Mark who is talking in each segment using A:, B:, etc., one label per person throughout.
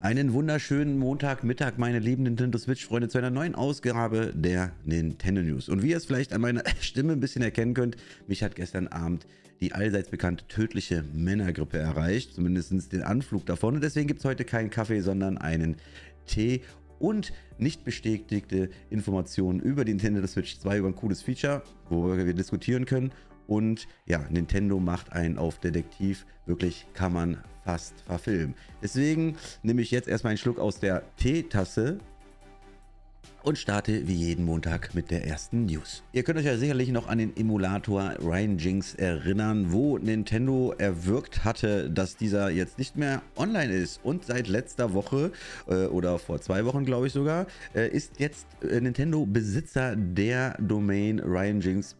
A: Einen wunderschönen Montagmittag, meine lieben Nintendo Switch-Freunde, zu einer neuen Ausgabe der Nintendo News. Und wie ihr es vielleicht an meiner Stimme ein bisschen erkennen könnt, mich hat gestern Abend die allseits bekannte tödliche Männergrippe erreicht, zumindest den Anflug davon. Und deswegen gibt es heute keinen Kaffee, sondern einen Tee und nicht bestätigte Informationen über die Nintendo Switch 2, über ein cooles Feature, worüber wir diskutieren können und ja, Nintendo macht einen auf Detektiv. Wirklich kann man fast verfilmen. Deswegen nehme ich jetzt erstmal einen Schluck aus der Teetasse und starte wie jeden Montag mit der ersten News. Ihr könnt euch ja sicherlich noch an den Emulator Ryan Jinx erinnern, wo Nintendo erwirkt hatte, dass dieser jetzt nicht mehr online ist. Und seit letzter Woche äh, oder vor zwei Wochen, glaube ich sogar, äh, ist jetzt äh, Nintendo Besitzer der Domain ryanjinx.com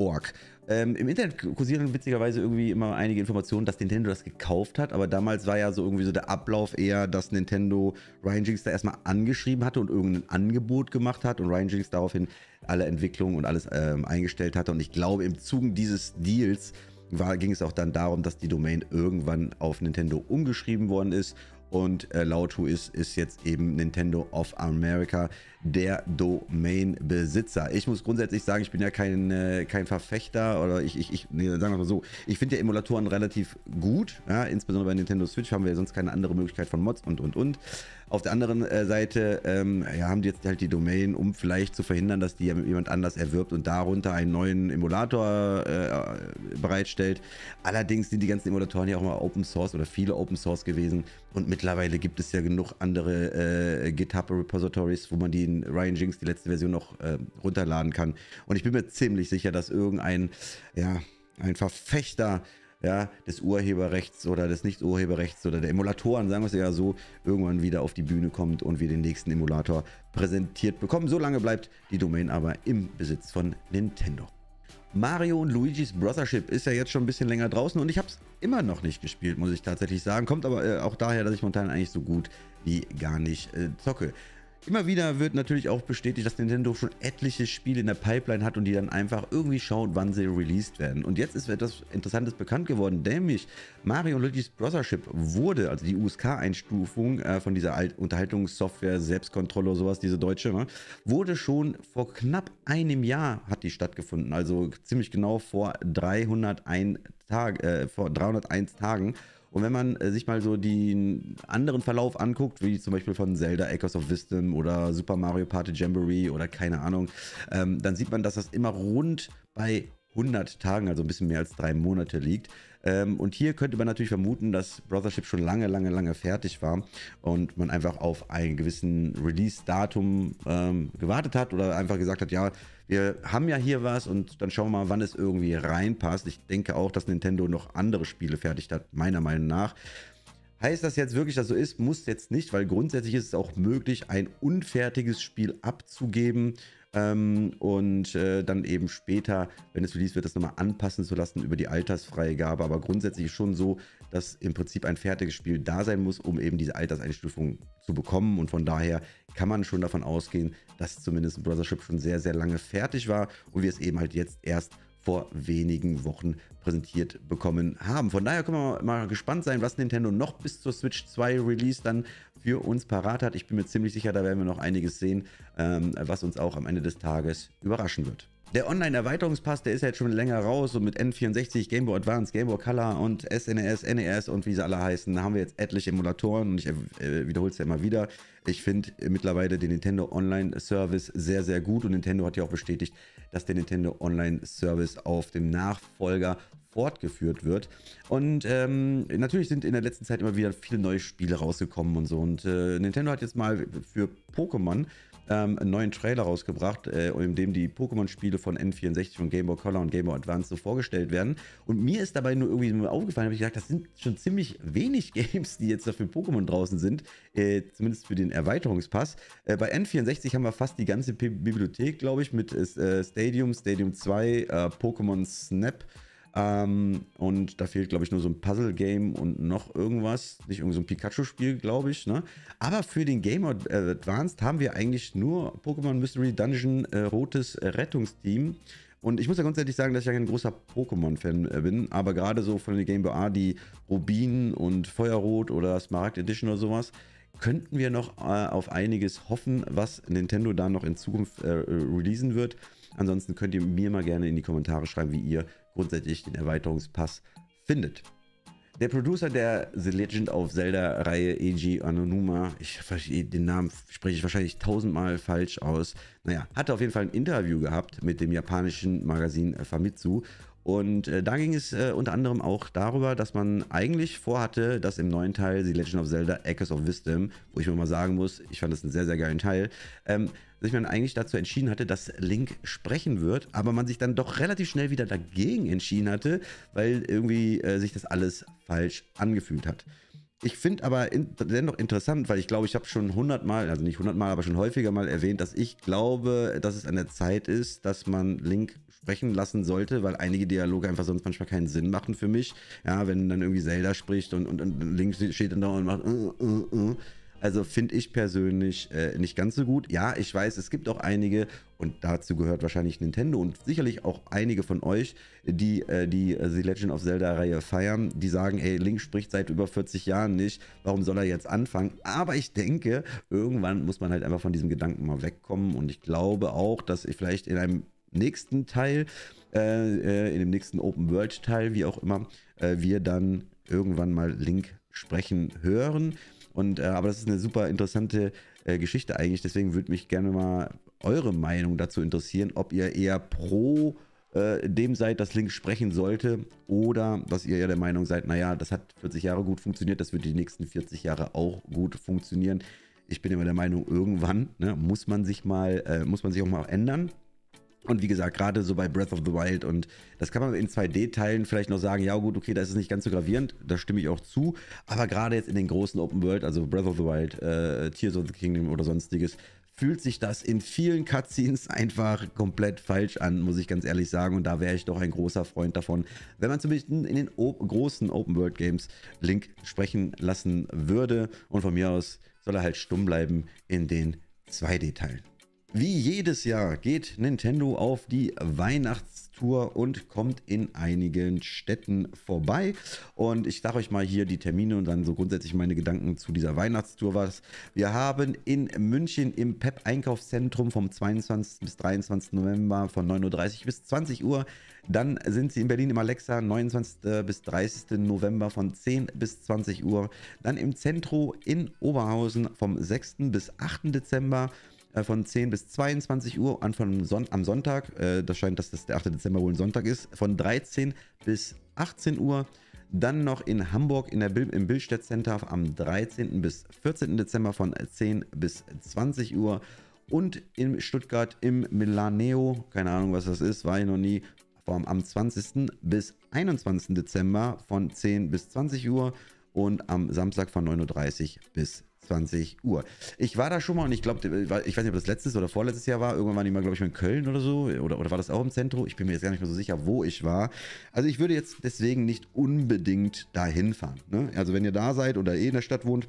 A: Org. Ähm, Im Internet kursieren witzigerweise irgendwie immer einige Informationen, dass Nintendo das gekauft hat, aber damals war ja so irgendwie so der Ablauf eher, dass Nintendo Ryan Jinx da erstmal angeschrieben hatte und irgendein Angebot gemacht hat und Ryan Jinx daraufhin alle Entwicklungen und alles ähm, eingestellt hatte. Und ich glaube, im Zuge dieses Deals war, ging es auch dann darum, dass die Domain irgendwann auf Nintendo umgeschrieben worden ist und äh, laut Who is, ist jetzt eben Nintendo of America der Domain-Besitzer. Ich muss grundsätzlich sagen, ich bin ja kein, äh, kein Verfechter oder ich, ich, ich nee, sagen wir mal so, ich finde ja Emulatoren relativ gut, ja, insbesondere bei Nintendo Switch haben wir ja sonst keine andere Möglichkeit von Mods und und und. Auf der anderen äh, Seite ähm, ja, haben die jetzt halt die Domain, um vielleicht zu verhindern, dass die jemand anders erwirbt und darunter einen neuen Emulator äh, bereitstellt. Allerdings sind die ganzen Emulatoren ja auch mal Open Source oder viele Open Source gewesen und mittlerweile gibt es ja genug andere äh, GitHub-Repositories, wo man die den Ryan Jinx die letzte Version noch äh, runterladen kann. Und ich bin mir ziemlich sicher, dass irgendein, ja, ein Verfechter ja, des Urheberrechts oder des Nicht-Urheberrechts oder der Emulatoren, sagen wir es ja so, irgendwann wieder auf die Bühne kommt und wir den nächsten Emulator präsentiert bekommen. Solange bleibt die Domain aber im Besitz von Nintendo. Mario und Luigi's Brothership ist ja jetzt schon ein bisschen länger draußen und ich habe es immer noch nicht gespielt, muss ich tatsächlich sagen. Kommt aber äh, auch daher, dass ich momentan eigentlich so gut wie gar nicht äh, zocke. Immer wieder wird natürlich auch bestätigt, dass Nintendo schon etliche Spiele in der Pipeline hat und die dann einfach irgendwie schaut, wann sie released werden. Und jetzt ist etwas Interessantes bekannt geworden, nämlich Mario und Luigi's Brothership wurde, also die USK-Einstufung äh, von dieser Alt Unterhaltungssoftware, Selbstkontrolle oder sowas, diese deutsche, ne, wurde schon vor knapp einem Jahr hat die stattgefunden. Also ziemlich genau vor 301, Tag, äh, vor 301 Tagen. Und wenn man äh, sich mal so den anderen Verlauf anguckt, wie zum Beispiel von Zelda Echoes of Wisdom oder Super Mario Party Jamboree oder keine Ahnung, ähm, dann sieht man, dass das immer rund bei 100 Tagen, also ein bisschen mehr als drei Monate liegt. Ähm, und hier könnte man natürlich vermuten, dass Brothership schon lange, lange, lange fertig war und man einfach auf einen gewissen Release-Datum ähm, gewartet hat oder einfach gesagt hat, ja, wir haben ja hier was und dann schauen wir mal, wann es irgendwie reinpasst. Ich denke auch, dass Nintendo noch andere Spiele fertig hat, meiner Meinung nach. Heißt das jetzt wirklich, dass so ist? Muss jetzt nicht, weil grundsätzlich ist es auch möglich, ein unfertiges Spiel abzugeben ähm, und äh, dann eben später, wenn es released wird, das nochmal anpassen zu lassen über die Altersfreigabe. Aber grundsätzlich schon so, dass im Prinzip ein fertiges Spiel da sein muss, um eben diese Alterseinstufung zu bekommen. Und von daher kann man schon davon ausgehen, dass zumindest Brothership schon sehr, sehr lange fertig war und wir es eben halt jetzt erst vor wenigen Wochen präsentiert bekommen haben. Von daher können wir mal gespannt sein, was Nintendo noch bis zur Switch 2 Release dann für uns parat hat. Ich bin mir ziemlich sicher, da werden wir noch einiges sehen, ähm, was uns auch am Ende des Tages überraschen wird. Der Online-Erweiterungspass, der ist ja jetzt schon länger raus, und mit N64, Game Boy Advance, Game Boy Color und SNES, NES e und wie sie alle heißen. Da haben wir jetzt etliche Emulatoren und ich äh, wiederhole es ja immer wieder. Ich finde äh, mittlerweile den Nintendo Online-Service sehr, sehr gut und Nintendo hat ja auch bestätigt, dass der Nintendo Online-Service auf dem Nachfolger fortgeführt wird. Und ähm, natürlich sind in der letzten Zeit immer wieder viele neue Spiele rausgekommen und so. Und äh, Nintendo hat jetzt mal für Pokémon ähm, einen neuen Trailer rausgebracht, äh, in dem die Pokémon-Spiele von N64 und Game Boy Color und Game Boy Advance so vorgestellt werden. Und mir ist dabei nur irgendwie aufgefallen, habe ich gesagt, das sind schon ziemlich wenig Games, die jetzt dafür Pokémon draußen sind, äh, zumindest für den Erweiterungspass. Äh, bei N64 haben wir fast die ganze Bibliothek, glaube ich, mit äh, Stadium, Stadium 2, äh, Pokémon Snap. Ähm, und da fehlt, glaube ich, nur so ein Puzzle-Game und noch irgendwas. Nicht irgendwie so ein Pikachu-Spiel, glaube ich. Ne? Aber für den Game äh, Advanced haben wir eigentlich nur Pokémon Mystery Dungeon äh, Rotes äh, Rettungsteam. Und ich muss ja grundsätzlich sagen, dass ich ja kein großer Pokémon-Fan äh, bin, aber gerade so von den Game Boy A, die Rubin und Feuerrot oder Smaragd Edition oder sowas, könnten wir noch äh, auf einiges hoffen, was Nintendo da noch in Zukunft äh, releasen wird. Ansonsten könnt ihr mir mal gerne in die Kommentare schreiben, wie ihr grundsätzlich den Erweiterungspass findet. Der Producer der The Legend of Zelda-Reihe Eiji Anonuma, ich, den Namen spreche ich wahrscheinlich tausendmal falsch aus, naja, hatte auf jeden Fall ein Interview gehabt mit dem japanischen Magazin Famitsu und äh, da ging es äh, unter anderem auch darüber, dass man eigentlich vorhatte, dass im neuen Teil The Legend of Zelda Echoes of Wisdom, wo ich mir mal sagen muss, ich fand das einen sehr, sehr geilen Teil, ähm, sich man eigentlich dazu entschieden hatte, dass Link sprechen wird, aber man sich dann doch relativ schnell wieder dagegen entschieden hatte, weil irgendwie äh, sich das alles falsch angefühlt hat. Ich finde aber in, dennoch interessant, weil ich glaube, ich habe schon hundertmal, also nicht hundertmal, aber schon häufiger mal erwähnt, dass ich glaube, dass es an der Zeit ist, dass man Link sprechen lassen sollte, weil einige Dialoge einfach sonst manchmal keinen Sinn machen für mich. Ja, wenn dann irgendwie Zelda spricht und, und, und Link steht dann da und macht. Uh, uh, uh. Also finde ich persönlich äh, nicht ganz so gut. Ja, ich weiß, es gibt auch einige, und dazu gehört wahrscheinlich Nintendo und sicherlich auch einige von euch, die äh, die äh, The Legend of Zelda-Reihe feiern, die sagen, ey, Link spricht seit über 40 Jahren nicht, warum soll er jetzt anfangen? Aber ich denke, irgendwann muss man halt einfach von diesem Gedanken mal wegkommen. Und ich glaube auch, dass ich vielleicht in einem nächsten Teil, äh, äh in dem nächsten Open World Teil, wie auch immer, äh, wir dann irgendwann mal Link sprechen hören. Und, äh, aber das ist eine super interessante äh, Geschichte eigentlich. Deswegen würde mich gerne mal eure Meinung dazu interessieren, ob ihr eher pro äh, dem seid, dass Link sprechen sollte, oder dass ihr eher der Meinung seid, naja, das hat 40 Jahre gut funktioniert, das wird die nächsten 40 Jahre auch gut funktionieren. Ich bin immer der Meinung, irgendwann ne, muss man sich mal, äh, muss man sich auch mal ändern. Und wie gesagt, gerade so bei Breath of the Wild und das kann man in 2D-Teilen vielleicht noch sagen, ja gut, okay, das ist nicht ganz so gravierend, da stimme ich auch zu. Aber gerade jetzt in den großen Open World, also Breath of the Wild, äh, Tears of the Kingdom oder sonstiges, fühlt sich das in vielen Cutscenes einfach komplett falsch an, muss ich ganz ehrlich sagen. Und da wäre ich doch ein großer Freund davon, wenn man zumindest in den o großen Open World Games Link sprechen lassen würde. Und von mir aus soll er halt stumm bleiben in den 2D-Teilen. Wie jedes Jahr geht Nintendo auf die Weihnachtstour und kommt in einigen Städten vorbei. Und ich sage euch mal hier die Termine und dann so grundsätzlich meine Gedanken zu dieser Weihnachtstour was. Wir haben in München im PEP Einkaufszentrum vom 22. bis 23. November von 9.30 Uhr bis 20 Uhr. Dann sind sie in Berlin im Alexa 29. bis 30. November von 10 bis 20 Uhr. Dann im Zentrum in Oberhausen vom 6. bis 8. Dezember äh, von 10 bis 22 Uhr an von Son am Sonntag. Äh, das scheint, dass das der 8. Dezember wohl ein Sonntag ist. Von 13 bis 18 Uhr. Dann noch in Hamburg in der Bil im Bildstedt Center am 13. bis 14. Dezember von 10 bis 20 Uhr. Und in Stuttgart im Milaneo, keine Ahnung was das ist, war ich noch nie, vom, am 20. bis 21. Dezember von 10 bis 20 Uhr und am Samstag von 9.30 Uhr bis 10. 20 Uhr. Ich war da schon mal und ich glaube, ich weiß nicht, ob das letztes oder vorletztes Jahr war. Irgendwann waren die mal, glaube ich, in Köln oder so. Oder, oder war das auch im Zentrum? Ich bin mir jetzt gar nicht mehr so sicher, wo ich war. Also ich würde jetzt deswegen nicht unbedingt dahin fahren. Ne? Also wenn ihr da seid oder eh in der Stadt wohnt,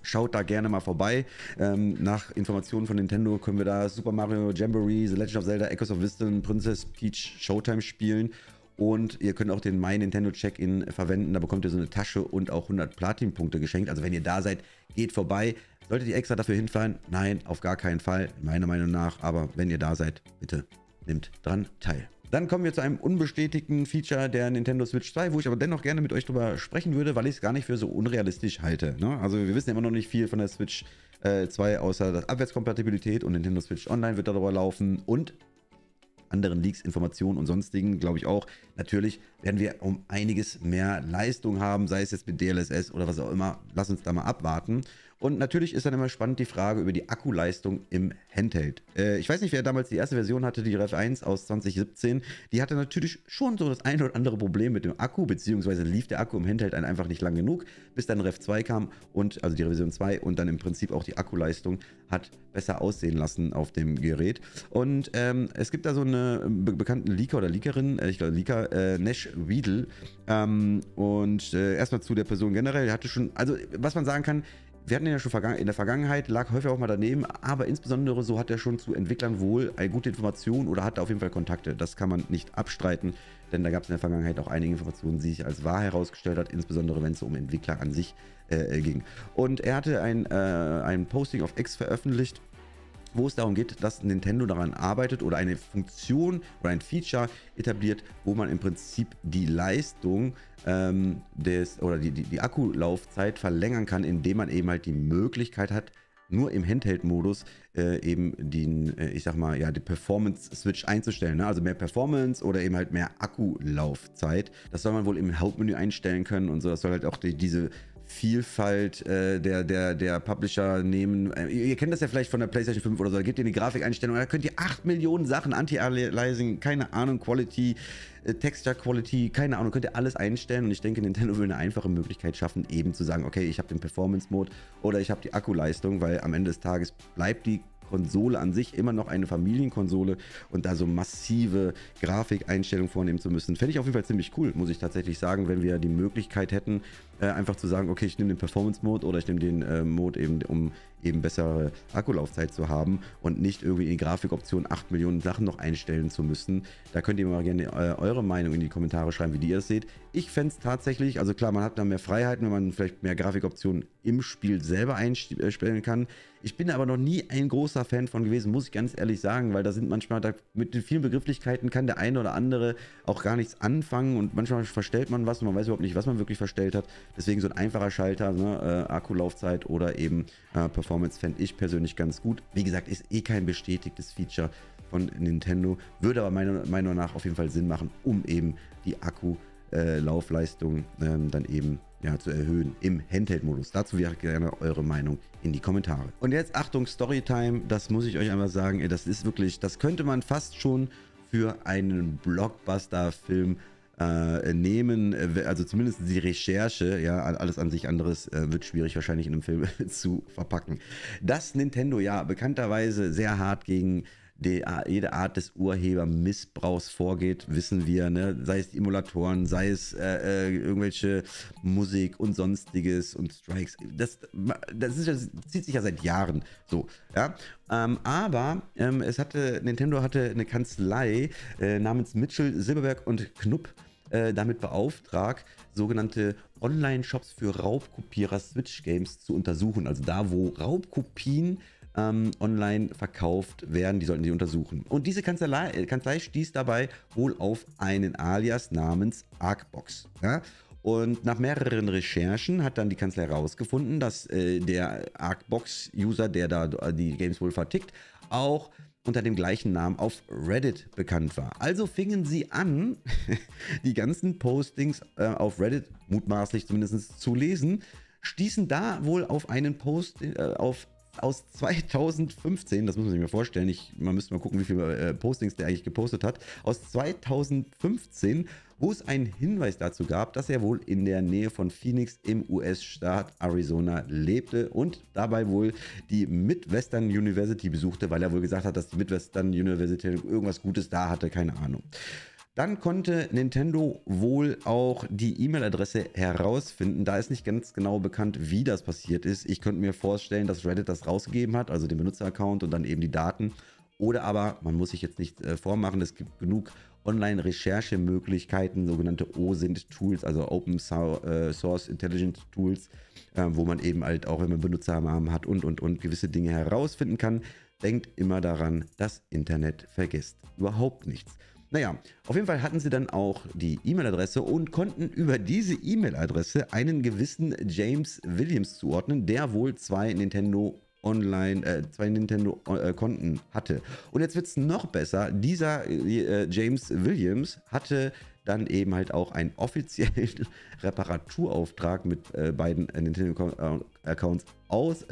A: Schaut da gerne mal vorbei. Ähm, nach Informationen von Nintendo können wir da Super Mario Jamboree, The Legend of Zelda, Echoes of Wisdom, Princess Peach Showtime spielen. Und ihr könnt auch den My Nintendo Check-In verwenden. Da bekommt ihr so eine Tasche und auch 100 Platin-Punkte geschenkt. Also wenn ihr da seid, geht vorbei. Solltet ihr extra dafür hinfahren? Nein, auf gar keinen Fall. Meiner Meinung nach. Aber wenn ihr da seid, bitte nehmt dran teil. Dann kommen wir zu einem unbestätigten Feature der Nintendo Switch 2, wo ich aber dennoch gerne mit euch drüber sprechen würde, weil ich es gar nicht für so unrealistisch halte. Ne? Also wir wissen ja immer noch nicht viel von der Switch äh, 2, außer dass Abwärtskompatibilität und Nintendo Switch Online wird darüber laufen und anderen Leaks, Informationen und sonstigen, glaube ich auch. Natürlich werden wir um einiges mehr Leistung haben, sei es jetzt mit DLSS oder was auch immer. Lass uns da mal abwarten. Und natürlich ist dann immer spannend die Frage über die Akkuleistung im Handheld. Äh, ich weiß nicht, wer damals die erste Version hatte, die Rev 1 aus 2017. Die hatte natürlich schon so das ein oder andere Problem mit dem Akku, beziehungsweise lief der Akku im Handheld einfach nicht lang genug, bis dann Rev 2 kam und also die Revision 2 und dann im Prinzip auch die Akkuleistung hat besser aussehen lassen auf dem Gerät. Und ähm, es gibt da so einen be bekannten Leaker oder Leakerin, äh, ich glaube Leaker, äh, Nash Weedle. Ähm, und äh, erstmal zu der Person generell, die hatte schon, also was man sagen kann, wir hatten ja schon in der Vergangenheit, lag häufig auch mal daneben, aber insbesondere so hat er schon zu Entwicklern wohl eine gute Information oder hat auf jeden Fall Kontakte. Das kann man nicht abstreiten, denn da gab es in der Vergangenheit auch einige Informationen, die sich als wahr herausgestellt hat, insbesondere wenn es um Entwickler an sich äh, äh ging. Und er hatte ein, äh, ein Posting auf X veröffentlicht, wo es darum geht, dass Nintendo daran arbeitet oder eine Funktion oder ein Feature etabliert, wo man im Prinzip die Leistung ähm, des oder die, die, die Akkulaufzeit verlängern kann, indem man eben halt die Möglichkeit hat, nur im Handheld-Modus äh, eben den, äh, ich sag mal, ja, die Performance-Switch einzustellen. Ne? Also mehr Performance oder eben halt mehr Akkulaufzeit. Das soll man wohl im Hauptmenü einstellen können und so. Das soll halt auch die, diese Vielfalt äh, der, der, der Publisher nehmen. Äh, ihr, ihr kennt das ja vielleicht von der PlayStation 5 oder so. Da gebt ihr die Grafikeinstellung, da könnt ihr 8 Millionen Sachen, Anti-Aliasing, keine Ahnung, Quality, äh, Texture Quality, keine Ahnung, könnt ihr alles einstellen. Und ich denke, Nintendo will eine einfache Möglichkeit schaffen, eben zu sagen, okay, ich habe den Performance-Mode oder ich habe die Akkuleistung, weil am Ende des Tages bleibt die Konsole an sich immer noch eine Familienkonsole und da so massive Grafikeinstellungen vornehmen zu müssen. Fände ich auf jeden Fall ziemlich cool, muss ich tatsächlich sagen, wenn wir die Möglichkeit hätten, äh, einfach zu sagen, okay, ich nehme den Performance-Mode oder ich nehme den äh, Mode eben, um eben bessere Akkulaufzeit zu haben und nicht irgendwie in die Grafikoption 8 Millionen Sachen noch einstellen zu müssen. Da könnt ihr mal gerne äh, eure Meinung in die Kommentare schreiben, wie ihr das seht. Ich fände es tatsächlich, also klar, man hat da mehr Freiheiten, wenn man vielleicht mehr Grafikoptionen im Spiel selber einstellen kann. Ich bin aber noch nie ein großer Fan von gewesen, muss ich ganz ehrlich sagen, weil da sind manchmal, da, mit den vielen Begrifflichkeiten kann der eine oder andere auch gar nichts anfangen und manchmal verstellt man was und man weiß überhaupt nicht, was man wirklich verstellt hat. Deswegen so ein einfacher Schalter, ne, äh, Akkulaufzeit oder eben äh, Performance fände ich persönlich ganz gut. Wie gesagt, ist eh kein bestätigtes Feature von Nintendo, würde aber meiner Meinung nach auf jeden Fall Sinn machen, um eben die Akku zu äh, Laufleistung ähm, dann eben ja, zu erhöhen im Handheld-Modus. Dazu wäre gerne eure Meinung in die Kommentare. Und jetzt Achtung, Storytime, das muss ich euch einmal sagen, das ist wirklich, das könnte man fast schon für einen Blockbuster-Film äh, nehmen, also zumindest die Recherche, ja, alles an sich anderes äh, wird schwierig wahrscheinlich in einem Film zu verpacken. Dass Nintendo ja bekannterweise sehr hart gegen die, jede Art des Urhebermissbrauchs vorgeht, wissen wir, ne? sei es Emulatoren, sei es äh, äh irgendwelche Musik und sonstiges und Strikes. Das, das, ist, das zieht sich ja seit Jahren so. Ja? Ähm, aber ähm, es hatte, Nintendo hatte eine Kanzlei äh, namens Mitchell, Silberberg und Knupp äh, damit beauftragt, sogenannte Online-Shops für Raubkopierer Switch-Games zu untersuchen. Also da, wo Raubkopien äh, ähm, online verkauft werden. Die sollten sie untersuchen. Und diese Kanzlei, äh, Kanzlei stieß dabei wohl auf einen Alias namens Arcbox. Ja? Und nach mehreren Recherchen hat dann die Kanzlei herausgefunden, dass äh, der arcbox user der da äh, die Games wohl vertickt, auch unter dem gleichen Namen auf Reddit bekannt war. Also fingen sie an, die ganzen Postings äh, auf Reddit mutmaßlich zumindest zu lesen, stießen da wohl auf einen Post äh, auf aus 2015, das muss man sich mal vorstellen, ich, man müsste mal gucken, wie viele äh, Postings der eigentlich gepostet hat, aus 2015, wo es einen Hinweis dazu gab, dass er wohl in der Nähe von Phoenix im US-Staat Arizona lebte und dabei wohl die Midwestern University besuchte, weil er wohl gesagt hat, dass die Midwestern University irgendwas Gutes da hatte, keine Ahnung. Dann konnte Nintendo wohl auch die E-Mail-Adresse herausfinden. Da ist nicht ganz genau bekannt, wie das passiert ist. Ich könnte mir vorstellen, dass Reddit das rausgegeben hat, also den Benutzeraccount und dann eben die Daten. Oder aber, man muss sich jetzt nicht äh, vormachen, es gibt genug Online-Recherchemöglichkeiten, sogenannte OSINT-Tools, also Open äh, Source Intelligent Tools, äh, wo man eben halt auch, wenn man Benutzernamen hat und und und gewisse Dinge herausfinden kann. Denkt immer daran, das Internet vergisst überhaupt nichts. Naja, auf jeden Fall hatten sie dann auch die E-Mail-Adresse und konnten über diese E-Mail-Adresse einen gewissen James Williams zuordnen, der wohl zwei Nintendo Online, äh, zwei Nintendo-Konten äh, hatte. Und jetzt wird es noch besser. Dieser äh, James Williams hatte dann eben halt auch einen offiziellen Reparaturauftrag mit äh, beiden äh, Nintendo-Accounts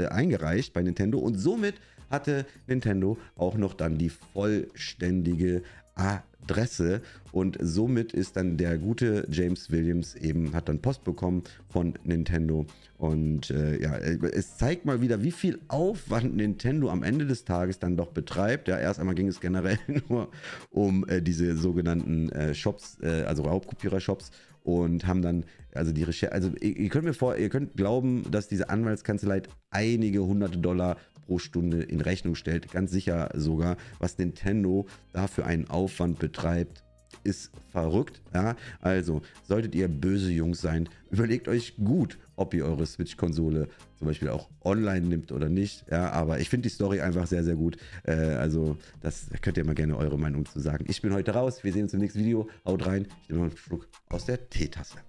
A: eingereicht bei Nintendo und somit hatte Nintendo auch noch dann die vollständige Adresse und somit ist dann der gute James Williams eben, hat dann Post bekommen von Nintendo und äh, ja, es zeigt mal wieder, wie viel Aufwand Nintendo am Ende des Tages dann doch betreibt. Ja, erst einmal ging es generell nur um äh, diese sogenannten äh, Shops, äh, also Raubkopierer-Shops und haben dann, also die Recherche, also ihr, ihr, könnt mir vor, ihr könnt glauben, dass diese Anwaltskanzlei einige hunderte Dollar pro Stunde in Rechnung stellt. Ganz sicher sogar, was Nintendo dafür einen Aufwand betreibt, ist verrückt. Ja? Also, solltet ihr böse Jungs sein, überlegt euch gut, ob ihr eure Switch-Konsole zum Beispiel auch online nimmt oder nicht. Ja, aber ich finde die Story einfach sehr, sehr gut. Äh, also, das könnt ihr mal gerne eure Meinung zu sagen. Ich bin heute raus. Wir sehen uns im nächsten Video. Haut rein. Ich nehme mal einen Schluck aus der Teetasse.